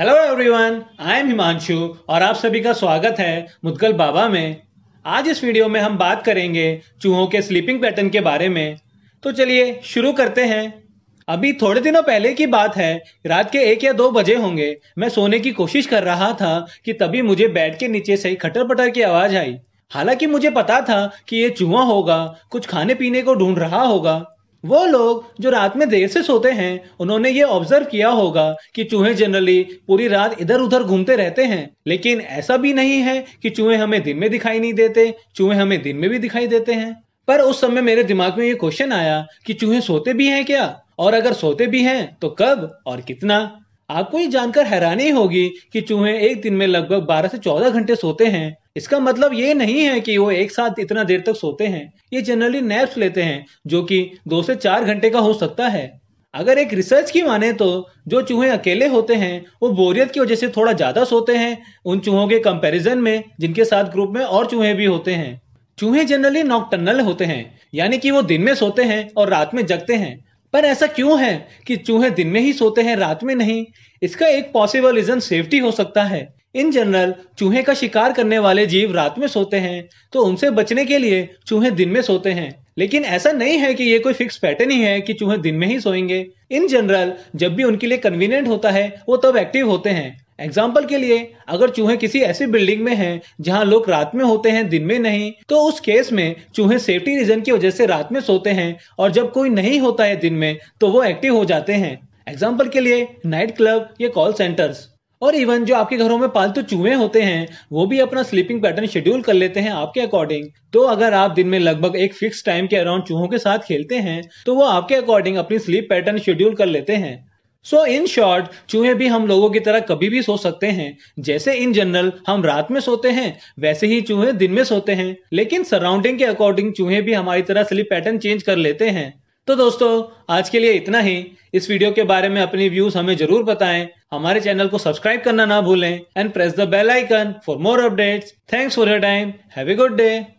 hello everyone I am Himanshu और आप सभी का स्वागत है मुदगल बाबा में आज इस वीडियो में हम बात करेंगे चूहों के स्लीपिंग पैटर्न के बारे में तो चलिए शुरू करते हैं अभी थोड़े दिनों पहले की बात है रात के एक या दो बजे होंगे मैं सोने की कोशिश कर रहा था कि तभी मुझे बेड के नीचे से खटर पटर की आवाज आई हालांकि मुझे पता था कि ये चूहा होगा कुछ खाने पीने को ढूंढ रहा होगा वो लोग जो रात में देर से सोते हैं उन्होंने ये ऑब्जर्व किया होगा कि चूहे जनरली पूरी रात इधर उधर घूमते रहते हैं लेकिन ऐसा भी नहीं है कि चूहे हमें दिन में दिखाई नहीं देते चूहे हमें दिन में भी दिखाई देते हैं पर उस समय मेरे दिमाग में ये क्वेश्चन आया कि चूहे सोते भी हैं क्या और अगर सोते भी हैं तो कब और कितना आपको ये जानकर हैरानी होगी कि चूहे एक दिन में लगभग 12 से 14 घंटे सोते हैं इसका मतलब ये नहीं है कि वो एक साथ इतना देर तक सोते हैं ये जनरली नैप्स लेते हैं जो कि दो से चार घंटे का हो सकता है अगर एक रिसर्च की माने तो जो चूहे अकेले होते हैं वो बोरियत की वजह से थोड़ा ज्यादा सोते हैं उन चूहों के कंपैरिजन में जिनके साथ ग्रुप में और चूहे भी होते हैं चूहे जनरली टनल होते हैं यानी कि वो दिन में सोते हैं और रात में जगते हैं पर ऐसा क्यों है कि चूहे दिन में ही सोते हैं रात में नहीं इसका एक पॉसिबल रीजन सेफ्टी हो सकता है इन जनरल चूहे का शिकार करने वाले जीव रात में सोते हैं तो उनसे बचने के लिए चूहे दिन में सोते हैं लेकिन ऐसा नहीं है कि ये कोई फिक्स पैटर्न ही है कि चूहे दिन में ही सोएंगे इन जनरल जब भी उनके लिए कन्वीनियंट होता है वो तब एक्टिव होते हैं एग्जाम्पल के लिए अगर चूहे किसी ऐसी बिल्डिंग में हैं जहां लोग रात में होते हैं दिन में नहीं तो उस केस में चूहे सेफ्टी रीजन की वजह से रात में सोते हैं और जब कोई नहीं होता है दिन में तो वो एक्टिव हो जाते हैं एग्जाम्पल के लिए नाइट क्लब या कॉल सेंटर्स और इवन जो आपके घरों में पालतू तो चूहे होते हैं वो भी अपना स्लीपिंग पैटर्न शेड्यूल कर लेते हैं आपके अकॉर्डिंग तो अगर आप दिन में लगभग एक फिक्स टाइम के अराउंड चूहों के साथ खेलते हैं तो वो आपके अकॉर्डिंग अपनी स्लीप पैटर्न शेड्यूल कर लेते हैं सो इन शॉर्ट चूहे भी हम लोगों की तरह कभी भी सो सकते हैं जैसे इन जनरल हम रात में सोते हैं वैसे ही चूहे दिन में सोते हैं लेकिन सराउंडिंग के अकॉर्डिंग चूहे भी हमारी तरह स्लीप पैटर्न चेंज कर लेते हैं तो दोस्तों आज के लिए इतना ही इस वीडियो के बारे में अपनी व्यूज हमें जरूर बताएं हमारे चैनल को सब्सक्राइब करना ना भूलें and press the bell icon for more updates thanks for your time have a good day